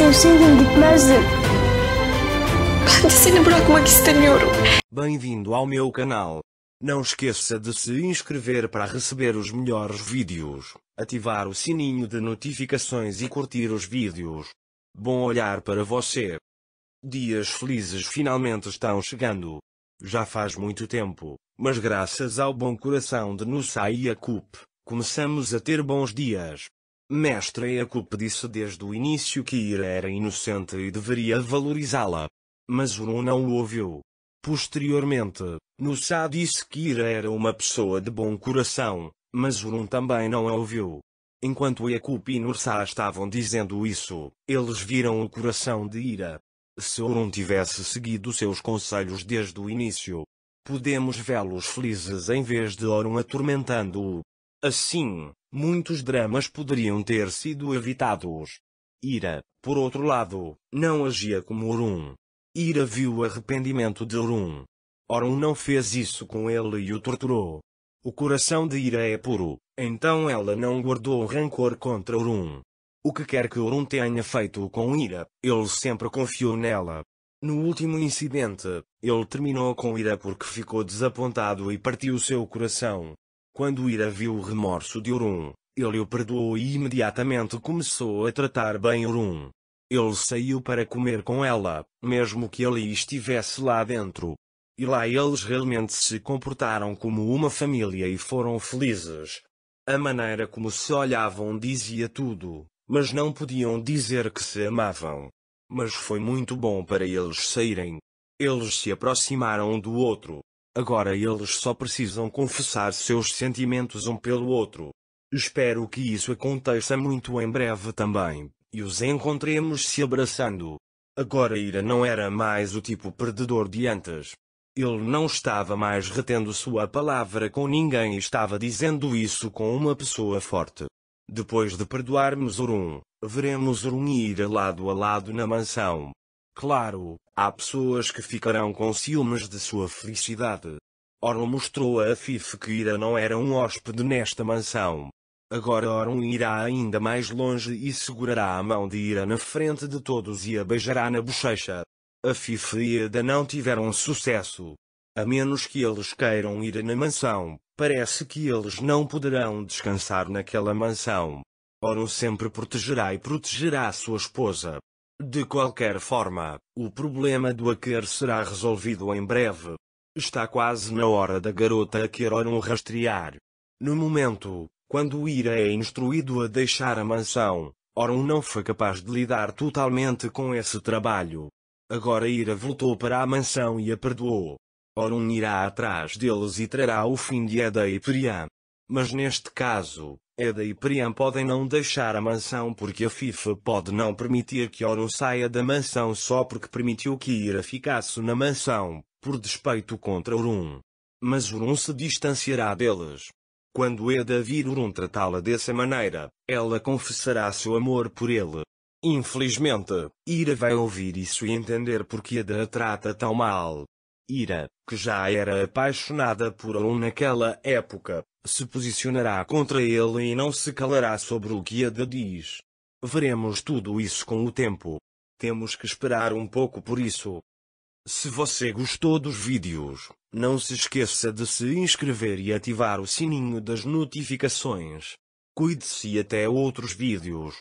Ben de seni bırakmak istemiyorum. Bem-vindo ao meu canal. Não esqueça de se inscrever para receber os melhores vídeos, ativar o sininho de notificações e curtir os vídeos. Bom olhar para você. Dias felizes finalmente estão chegando. Já faz muito tempo, mas graças ao bom coração de e Coop, começamos a ter bons dias. Mestre Jacob é disse desde o início que Ira era inocente e deveria valorizá-la. Mas Uru não o ouviu. Posteriormente, Nussá disse que Ira era uma pessoa de bom coração, mas Urun também não a ouviu. Enquanto Jacob e Nursá estavam dizendo isso, eles viram o coração de Ira. Se Urun tivesse seguido seus conselhos desde o início, podemos vê-los felizes em vez de Orun atormentando-o. Assim, muitos dramas poderiam ter sido evitados. Ira, por outro lado, não agia como Orun. Ira viu o arrependimento de Orun. Orun não fez isso com ele e o torturou. O coração de Ira é puro, então ela não guardou rancor contra Orun. O que quer que Orun tenha feito com Ira, ele sempre confiou nela. No último incidente, ele terminou com Ira porque ficou desapontado e partiu seu coração. Quando Ira viu o remorso de Urum, ele o perdoou e imediatamente começou a tratar bem Urum. Ele saiu para comer com ela, mesmo que ele estivesse lá dentro. E lá eles realmente se comportaram como uma família e foram felizes. A maneira como se olhavam dizia tudo, mas não podiam dizer que se amavam. Mas foi muito bom para eles saírem. Eles se aproximaram um do outro, Agora eles só precisam confessar seus sentimentos um pelo outro. Espero que isso aconteça muito em breve também, e os encontremos se abraçando. Agora Ira não era mais o tipo perdedor de antes. Ele não estava mais retendo sua palavra com ninguém e estava dizendo isso com uma pessoa forte. Depois de perdoarmos Orun, veremos Orun e Ira lado a lado na mansão. Claro, há pessoas que ficarão com ciúmes de sua felicidade. Oron mostrou a Fife que Ira não era um hóspede nesta mansão. Agora Oron irá ainda mais longe e segurará a mão de Ira na frente de todos e a beijará na bochecha. A e Ida não tiveram sucesso. A menos que eles queiram ir na mansão, parece que eles não poderão descansar naquela mansão. Oron sempre protegerá e protegerá sua esposa. De qualquer forma, o problema do hacker será resolvido em breve. Está quase na hora da garota Akeron rastrear. No momento, quando Ira é instruído a deixar a mansão, Orun não foi capaz de lidar totalmente com esse trabalho. Agora Ira voltou para a mansão e a perdoou. Orun irá atrás deles e trará o fim de Eda e Perian. Mas neste caso, EDA e PRIAM podem não deixar a mansão porque a FIFA pode não permitir que Oro saia da mansão só porque permitiu que Ira ficasse na mansão, por despeito contra Urum. Mas Urum se distanciará deles. Quando Eda vir Urum tratá-la dessa maneira, ela confessará seu amor por ele. Infelizmente, Ira vai ouvir isso e entender porque Eda a trata tão mal, Ira, que já era apaixonada por um naquela época, se posicionará contra ele e não se calará sobre o que Ada diz. Veremos tudo isso com o tempo. Temos que esperar um pouco por isso. Se você gostou dos vídeos, não se esqueça de se inscrever e ativar o sininho das notificações. Cuide-se e até outros vídeos.